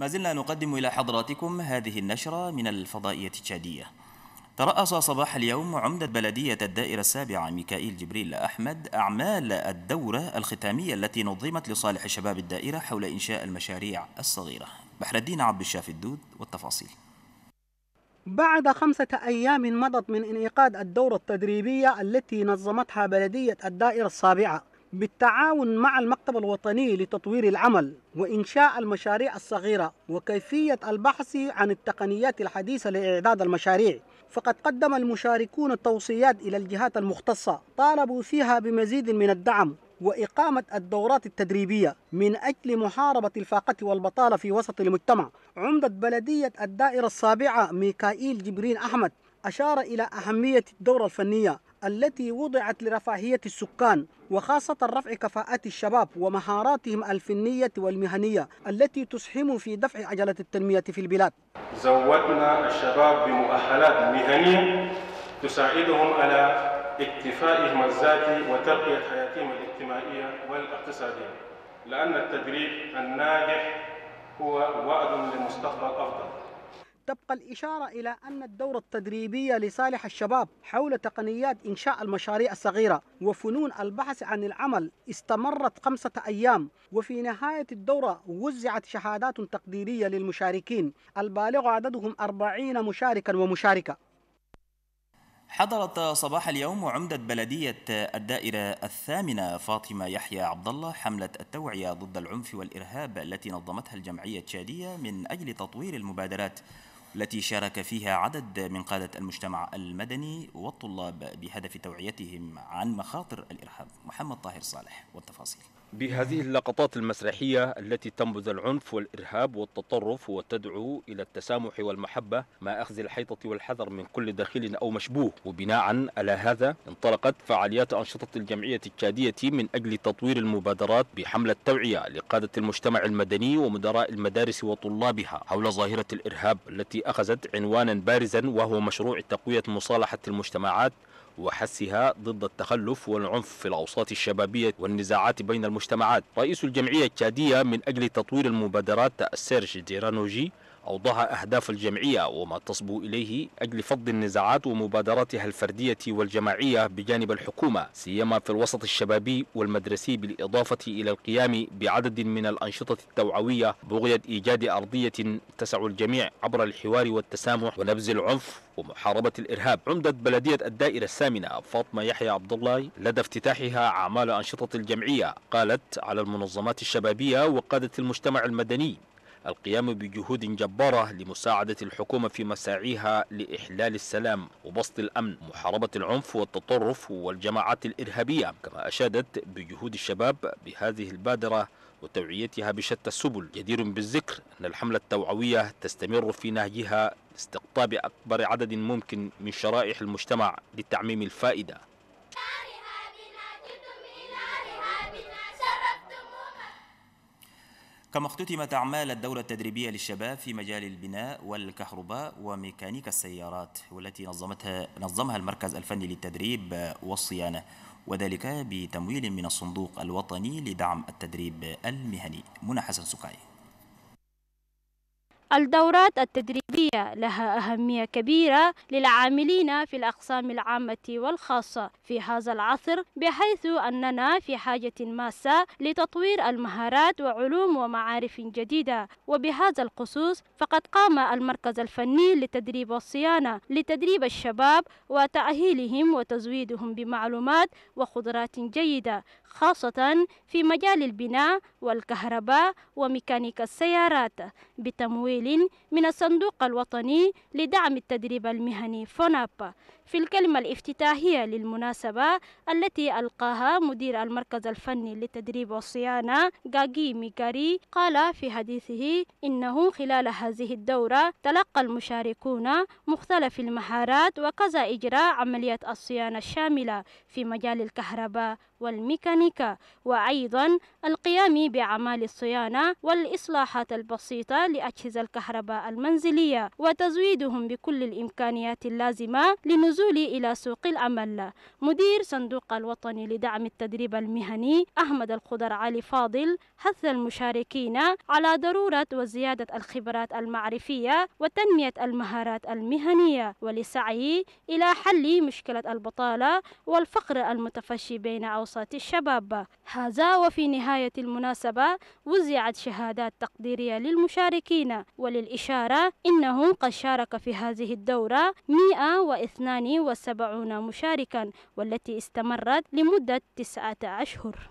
ما زلنا نقدم إلى حضراتكم هذه النشرة من الفضائية التشادية ترأس صباح اليوم عمدة بلدية الدائرة السابعة ميكائيل جبريل أحمد أعمال الدورة الختامية التي نظمت لصالح شباب الدائرة حول إنشاء المشاريع الصغيرة بحر الدين عبد الشافي الدود والتفاصيل بعد خمسة أيام مضت من إنعقاد الدورة التدريبية التي نظمتها بلدية الدائرة السابعة بالتعاون مع المكتب الوطني لتطوير العمل وإنشاء المشاريع الصغيرة وكيفية البحث عن التقنيات الحديثة لإعداد المشاريع فقد قدم المشاركون توصيات إلى الجهات المختصة طالبوا فيها بمزيد من الدعم وإقامة الدورات التدريبية من أجل محاربة الفاقة والبطالة في وسط المجتمع عمدة بلدية الدائرة السابعة ميكائيل جبرين أحمد أشار إلى أهمية الدورة الفنية التي وضعت لرفاهية السكان وخاصة رفع كفاءات الشباب ومهاراتهم الفنية والمهنية التي تسهم في دفع عجلة التنمية في البلاد زودنا الشباب بمؤهلات مهنية تساعدهم على اكتفائهم الذاتي وترقية حياتهم الاجتماعية والاقتصادية لأن التدريب الناجح هو وعد لمستقبل أفضل تبقى الإشارة إلى أن الدورة التدريبية لصالح الشباب حول تقنيات إنشاء المشاريع الصغيرة وفنون البحث عن العمل استمرت خمسة أيام وفي نهاية الدورة وزعت شهادات تقديرية للمشاركين البالغ عددهم 40 مشاركا ومشاركة حضرت صباح اليوم عمدة بلدية الدائرة الثامنة فاطمة يحيى عبد الله حملة التوعية ضد العنف والإرهاب التي نظمتها الجمعية التشادية من أجل تطوير المبادرات التي شارك فيها عدد من قادة المجتمع المدني والطلاب بهدف توعيتهم عن مخاطر الإرهاب محمد طاهر صالح والتفاصيل بهذه اللقطات المسرحية التي تنبذ العنف والإرهاب والتطرف وتدعو إلى التسامح والمحبة مع أخذ الحيطة والحذر من كل دخيل أو مشبوه وبناء على هذا انطلقت فعاليات أنشطة الجمعية الكادية من أجل تطوير المبادرات بحملة توعية لقادة المجتمع المدني ومدراء المدارس وطلابها حول ظاهرة الإرهاب التي أخذت عنوانا بارزا وهو مشروع تقوية مصالحة المجتمعات وحسها ضد التخلف والعنف في الأوساط الشبابية والنزاعات بين المجتمعات رئيس الجمعية التشادية من أجل تطوير المبادرات السيرج ديرانوجي أوضح أهداف الجمعية وما تصبو إليه أجل فض النزاعات ومبادراتها الفردية والجماعية بجانب الحكومة سيما في الوسط الشبابي والمدرسي بالإضافة إلى القيام بعدد من الأنشطة التوعوية بغية إيجاد أرضية تسع الجميع عبر الحوار والتسامح ونبذ العنف ومحاربة الإرهاب عمدة بلدية الدائرة الثامنة فاطمة يحيى عبد الله لدى افتتاحها أعمال أنشطة الجمعية قالت على المنظمات الشبابية وقادة المجتمع المدني القيام بجهود جبارة لمساعدة الحكومة في مساعيها لإحلال السلام وبسط الأمن محاربة العنف والتطرف والجماعات الإرهابية كما أشادت بجهود الشباب بهذه البادرة وتوعيتها بشتى السبل جدير بالذكر أن الحملة التوعوية تستمر في نهجها لاستقطاب أكبر عدد ممكن من شرائح المجتمع لتعميم الفائدة كما اختتمت أعمال الدورة التدريبية للشباب في مجال البناء والكهرباء وميكانيكا السيارات والتي نظمتها نظمها المركز الفني للتدريب والصيانة وذلك بتمويل من الصندوق الوطني لدعم التدريب المهني منى حسن سكاي الدورات التدريبية لها أهمية كبيرة للعاملين في الأقسام العامة والخاصة في هذا العصر بحيث أننا في حاجة ماسة لتطوير المهارات وعلوم ومعارف جديدة وبهذا الخصوص فقد قام المركز الفني للتدريب والصيانة لتدريب الشباب وتأهيلهم وتزويدهم بمعلومات وخضرات جيدة خاصة في مجال البناء والكهرباء وميكانيكا السيارات بتمويل من الصندوق الوطني لدعم التدريب المهني فونابا في الكلمة الافتتاحية للمناسبة التي ألقاها مدير المركز الفني للتدريب والصيانة جاجي ميكاري قال في حديثه إنه خلال هذه الدورة تلقى المشاركون مختلف المهارات وكذا إجراء عملية الصيانة الشاملة في مجال الكهرباء والميكانيكا وأيضا القيام بأعمال الصيانة والإصلاحات البسيطة لأجهزة الكهرباء المنزلية وتزويدهم بكل الإمكانيات اللازمة لنزول إلى سوق العمل مدير صندوق الوطني لدعم التدريب المهني أحمد الخضر علي فاضل حث المشاركين على ضرورة وزيادة الخبرات المعرفية وتنمية المهارات المهنية ولسعي إلى حل مشكلة البطالة والفقر المتفشي بين أوصال وأوساط الشباب هذا وفي نهاية المناسبة وزعت شهادات تقديرية للمشاركين وللإشارة إنه قد شارك في هذه الدورة 172 مشاركا والتي استمرت لمدة تسعة أشهر